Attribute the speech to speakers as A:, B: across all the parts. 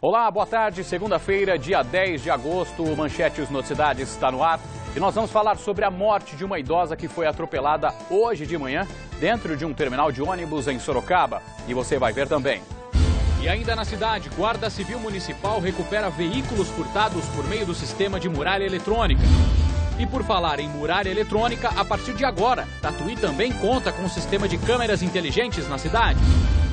A: Olá, boa tarde. Segunda-feira, dia 10 de agosto, o Manchete Os Noticidades está no ar. E nós vamos falar sobre a morte de uma idosa que foi atropelada hoje de manhã dentro de um terminal de ônibus em Sorocaba. E você vai ver também. E ainda na cidade, Guarda Civil Municipal recupera veículos furtados por meio do sistema de muralha eletrônica. E por falar em muralha eletrônica, a partir de agora, Tatuí também conta com um sistema de câmeras inteligentes na cidade.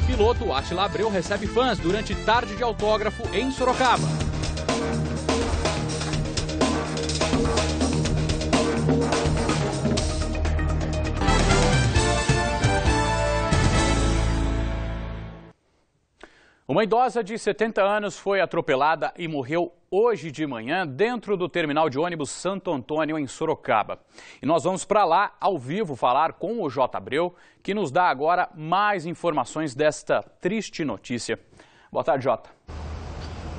A: Piloto Attila Abreu recebe fãs durante tarde de autógrafo em Sorocaba. Uma idosa de 70 anos foi atropelada e morreu hoje de manhã dentro do terminal de ônibus Santo Antônio, em Sorocaba. E nós vamos para lá, ao vivo, falar com o J. Abreu, que nos dá agora mais informações desta triste notícia. Boa tarde, Jota.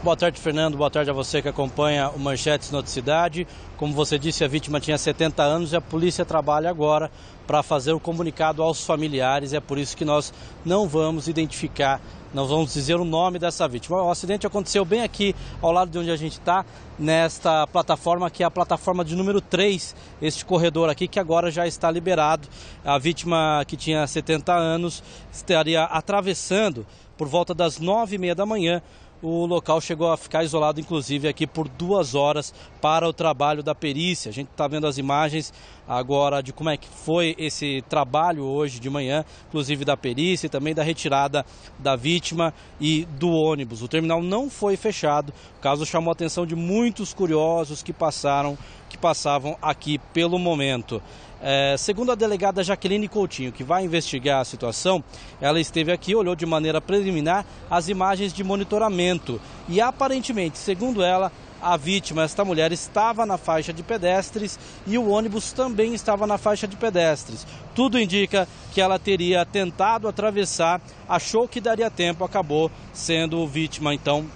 B: Boa tarde, Fernando. Boa tarde a você que acompanha o Manchetes Noticidade. Como você disse, a vítima tinha 70 anos e a polícia trabalha agora para fazer o comunicado aos familiares. É por isso que nós não vamos identificar, não vamos dizer o nome dessa vítima. O acidente aconteceu bem aqui, ao lado de onde a gente está, nesta plataforma que é a plataforma de número 3, este corredor aqui que agora já está liberado. A vítima que tinha 70 anos estaria atravessando por volta das 9 e meia da manhã o local chegou a ficar isolado, inclusive, aqui por duas horas para o trabalho da perícia. A gente está vendo as imagens agora de como é que foi esse trabalho hoje de manhã, inclusive da perícia e também da retirada da vítima e do ônibus. O terminal não foi fechado, o caso chamou a atenção de muitos curiosos que passaram, que passavam aqui pelo momento. É, segundo a delegada Jaqueline Coutinho, que vai investigar a situação, ela esteve aqui, olhou de maneira preliminar as imagens de monitoramento e aparentemente, segundo ela, a vítima, esta mulher, estava na faixa de pedestres e o ônibus também estava na faixa de pedestres. Tudo indica que ela teria tentado atravessar, achou que daria tempo, acabou sendo vítima então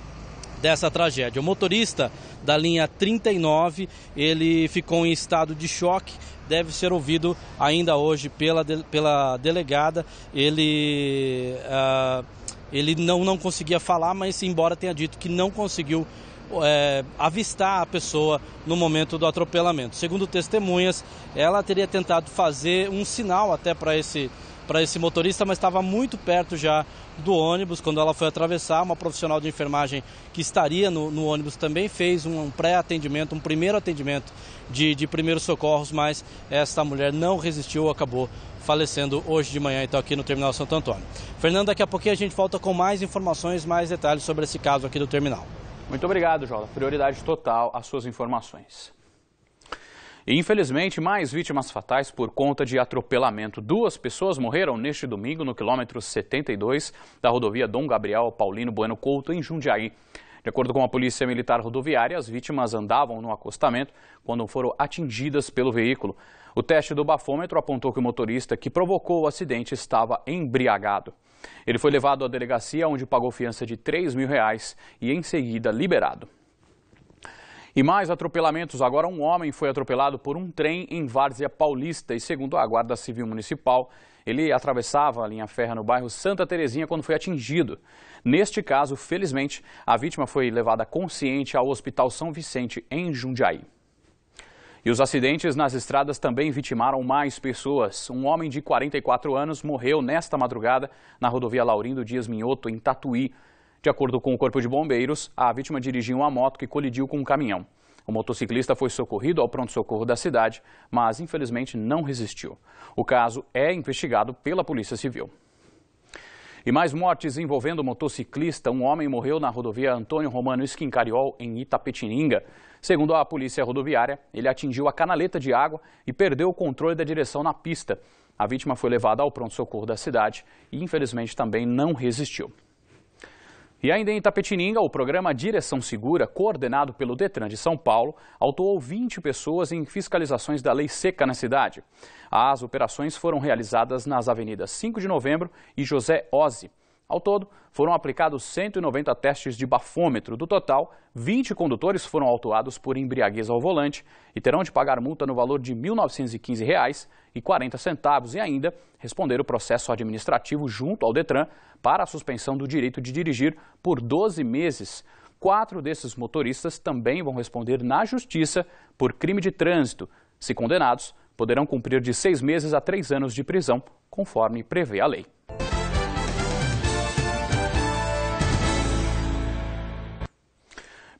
B: dessa tragédia. O motorista da linha 39, ele ficou em estado de choque, deve ser ouvido ainda hoje pela, pela delegada. Ele, uh, ele não, não conseguia falar, mas embora tenha dito que não conseguiu é, avistar a pessoa no momento do atropelamento. Segundo testemunhas, ela teria tentado fazer um sinal até para esse para esse motorista, mas estava muito perto já do ônibus. Quando ela foi atravessar, uma profissional de enfermagem que estaria no, no ônibus também fez um, um pré-atendimento, um primeiro atendimento de, de primeiros socorros, mas esta mulher não resistiu, acabou falecendo hoje de manhã, então aqui no Terminal Santo Antônio. Fernando, daqui a pouquinho a gente volta com mais informações, mais detalhes sobre esse
A: caso aqui do terminal. Muito obrigado, Jola. Prioridade total às suas informações. infelizmente, mais vítimas fatais por conta de atropelamento. Duas pessoas morreram neste domingo no quilômetro 72 da rodovia Dom Gabriel Paulino Bueno Couto, em Jundiaí. De acordo com a Polícia Militar Rodoviária, as vítimas andavam no acostamento quando foram atingidas pelo veículo. O teste do bafômetro apontou que o motorista que provocou o acidente estava embriagado. Ele foi levado à delegacia, onde pagou fiança de 3 mil reais e em seguida liberado. E mais atropelamentos. Agora, um homem foi atropelado por um trem em Várzea Paulista e, segundo a Guarda Civil Municipal, ele atravessava a linha ferra no bairro Santa Terezinha quando foi atingido. Neste caso, felizmente, a vítima foi levada consciente ao Hospital São Vicente, em Jundiaí. E os acidentes nas estradas também vitimaram mais pessoas. Um homem de 44 anos morreu nesta madrugada na rodovia Laurindo Dias Minhoto, em Tatuí. De acordo com o Corpo de Bombeiros, a vítima dirigia uma moto que colidiu com um caminhão. O motociclista foi socorrido ao pronto-socorro da cidade, mas infelizmente não resistiu. O caso é investigado pela Polícia Civil. E mais mortes envolvendo motociclista. Um homem morreu na rodovia Antônio Romano Esquincariol, em Itapetininga. Segundo a polícia rodoviária, ele atingiu a canaleta de água e perdeu o controle da direção na pista. A vítima foi levada ao pronto-socorro da cidade e, infelizmente, também não resistiu. E ainda em Tapetininga, o programa Direção Segura, coordenado pelo Detran de São Paulo, autuou 20 pessoas em fiscalizações da lei seca na cidade. As operações foram realizadas nas avenidas 5 de Novembro e José Ozzi. Ao todo, foram aplicados 190 testes de bafômetro. Do total, 20 condutores foram autuados por embriaguez ao volante e terão de pagar multa no valor de R$ 1.915,40 e ainda responder o processo administrativo junto ao Detran para a suspensão do direito de dirigir por 12 meses. Quatro desses motoristas também vão responder na Justiça por crime de trânsito. Se condenados, poderão cumprir de seis meses a três anos de prisão, conforme prevê a lei.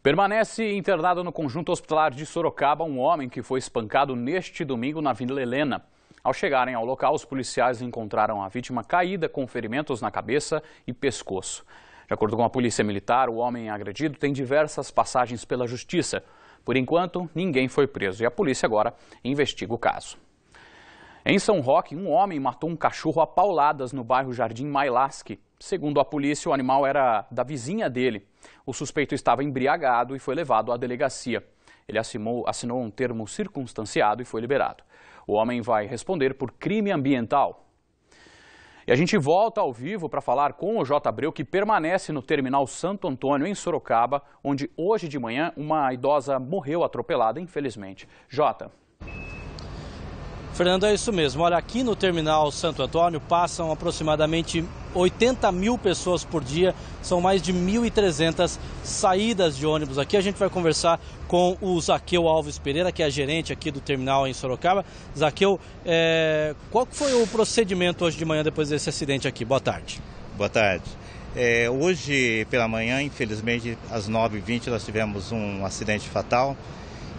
A: Permanece internado no conjunto hospitalar de Sorocaba um homem que foi espancado neste domingo na Vila Helena. Ao chegarem ao local, os policiais encontraram a vítima caída com ferimentos na cabeça e pescoço. De acordo com a polícia militar, o homem agredido tem diversas passagens pela justiça. Por enquanto, ninguém foi preso e a polícia agora investiga o caso. Em São Roque, um homem matou um cachorro a pauladas no bairro Jardim Mailasque. Segundo a polícia, o animal era da vizinha dele. O suspeito estava embriagado e foi levado à delegacia. Ele assinou, assinou um termo circunstanciado e foi liberado. O homem vai responder por crime ambiental. E a gente volta ao vivo para falar com o J. Abreu, que permanece no terminal Santo Antônio, em Sorocaba, onde hoje de manhã uma idosa morreu atropelada, infelizmente. Jota.
B: Fernando, é isso mesmo. Olha, aqui no terminal Santo Antônio passam aproximadamente 80 mil pessoas por dia, são mais de 1.300 saídas de ônibus. Aqui a gente vai conversar com o Zaqueu Alves Pereira, que é gerente aqui do terminal em Sorocaba. Zaqueu, é... qual foi o procedimento hoje de manhã depois desse acidente aqui? Boa tarde.
C: Boa tarde. É, hoje pela
B: manhã, infelizmente,
C: às 9h20, nós tivemos um acidente fatal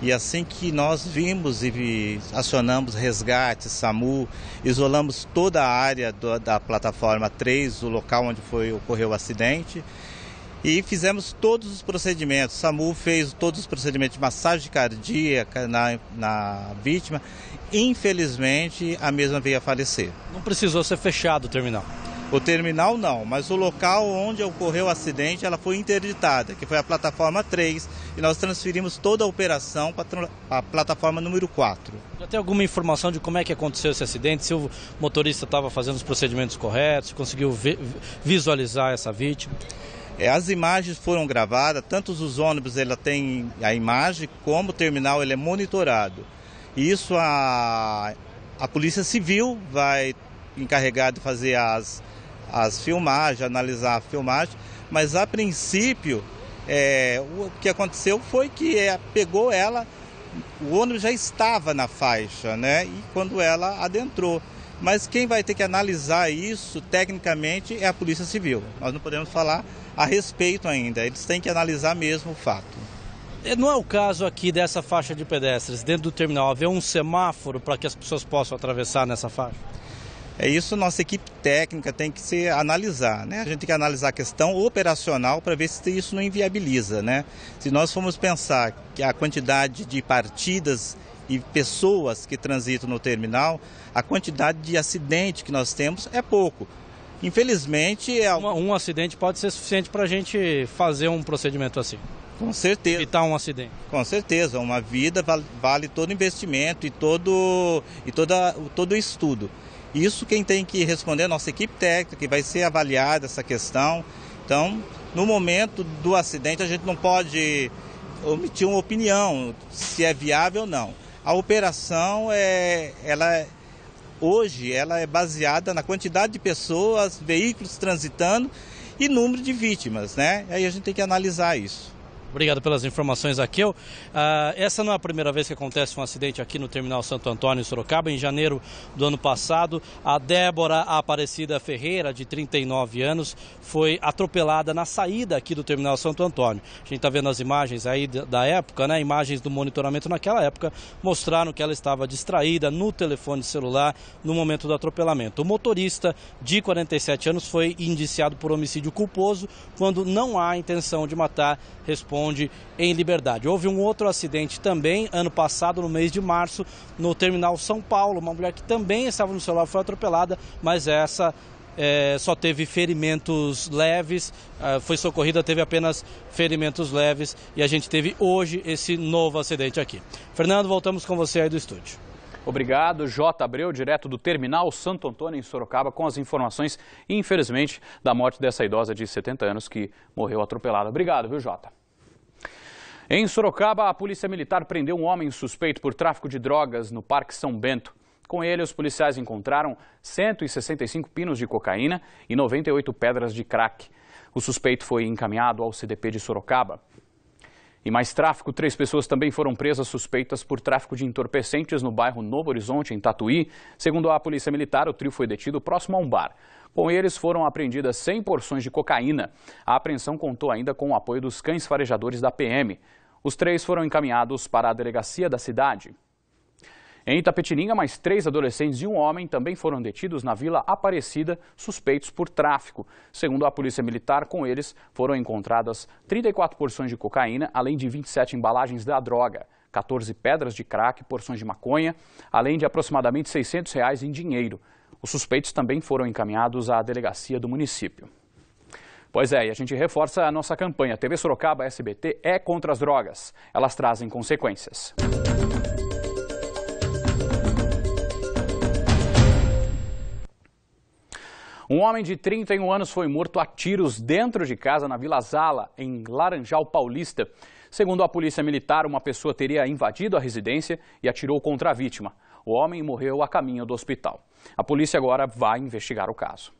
C: e assim que nós vimos e acionamos resgate, SAMU, isolamos toda a área do, da plataforma 3, o local onde foi, ocorreu o acidente, e fizemos todos os procedimentos. SAMU fez todos os procedimentos de massagem cardíaca na, na vítima. Infelizmente, a mesma veio a falecer. Não precisou ser fechado o terminal? O terminal não, mas o local onde ocorreu o acidente ela foi interditada, que foi a plataforma 3, e nós transferimos toda a operação para a plataforma número 4.
B: Já tem alguma informação de como é que aconteceu esse acidente? Se o motorista estava fazendo os procedimentos corretos, conseguiu visualizar essa vítima? É, as imagens foram
C: gravadas, tanto os ônibus ela tem a imagem, como o terminal ele é monitorado. E isso a, a Polícia Civil vai encarregar de fazer as, as filmagens, analisar a filmagem, mas a princípio é, o que aconteceu foi que é, pegou ela, o ônibus já estava na faixa, né? E quando ela adentrou. Mas quem vai ter que analisar isso tecnicamente é a Polícia Civil. Nós não podemos falar a respeito ainda. Eles têm que analisar mesmo o fato.
B: É, não é o caso aqui dessa faixa de pedestres. Dentro do terminal, haver um semáforo para que as pessoas possam atravessar nessa faixa? É isso nossa equipe
C: técnica tem que se analisar, né? A gente tem que analisar a questão operacional para ver se isso não inviabiliza, né? Se nós formos pensar que a quantidade de partidas e pessoas que transitam no terminal, a quantidade de acidente que nós temos é
B: pouco. Infelizmente, é... um, um acidente pode ser suficiente para a gente fazer um procedimento assim. Com certeza. Evitar um acidente.
C: Com certeza. Uma vida vale, vale todo investimento e todo e toda, todo estudo. Isso quem tem que responder é a nossa equipe técnica, que vai ser avaliada essa questão. Então, no momento do acidente, a gente não pode omitir uma opinião se é viável ou não. A operação é, ela hoje ela é baseada na quantidade de pessoas, veículos transitando e número de vítimas, né? Aí a gente tem que analisar
B: isso. Obrigado pelas informações, Aqueu. Ah, essa não é a primeira vez que acontece um acidente aqui no Terminal Santo Antônio, em Sorocaba. Em janeiro do ano passado, a Débora Aparecida Ferreira, de 39 anos, foi atropelada na saída aqui do Terminal Santo Antônio. A gente está vendo as imagens aí da época, né? Imagens do monitoramento naquela época mostraram que ela estava distraída no telefone celular no momento do atropelamento. O motorista, de 47 anos, foi indiciado por homicídio culposo quando não há intenção de matar, responde em liberdade. Houve um outro acidente também ano passado, no mês de março, no terminal São Paulo. Uma mulher que também estava no celular foi atropelada, mas essa é, só teve ferimentos leves, é, foi socorrida, teve apenas
A: ferimentos leves e a gente teve hoje esse novo acidente aqui. Fernando, voltamos com você aí do estúdio. Obrigado, J. Abreu, direto do Terminal Santo Antônio, em Sorocaba, com as informações, infelizmente, da morte dessa idosa de 70 anos que morreu atropelada. Obrigado, viu, Jota? Em Sorocaba, a Polícia Militar prendeu um homem suspeito por tráfico de drogas no Parque São Bento. Com ele, os policiais encontraram 165 pinos de cocaína e 98 pedras de crack. O suspeito foi encaminhado ao CDP de Sorocaba. E mais tráfico, três pessoas também foram presas suspeitas por tráfico de entorpecentes no bairro Novo Horizonte, em Tatuí. Segundo a Polícia Militar, o trio foi detido próximo a um bar. Com eles foram apreendidas 100 porções de cocaína. A apreensão contou ainda com o apoio dos cães farejadores da PM. Os três foram encaminhados para a delegacia da cidade. Em Itapetininga, mais três adolescentes e um homem também foram detidos na Vila Aparecida, suspeitos por tráfico. Segundo a Polícia Militar, com eles foram encontradas 34 porções de cocaína, além de 27 embalagens da droga, 14 pedras de crack, porções de maconha, além de aproximadamente 600 reais em dinheiro. Os suspeitos também foram encaminhados à delegacia do município. Pois é, e a gente reforça a nossa campanha. TV Sorocaba SBT é contra as drogas. Elas trazem consequências. Um homem de 31 anos foi morto a tiros dentro de casa na Vila Zala, em Laranjal Paulista. Segundo a polícia militar, uma pessoa teria invadido a residência e atirou contra a vítima. O homem morreu a caminho do hospital. A polícia agora vai investigar o caso.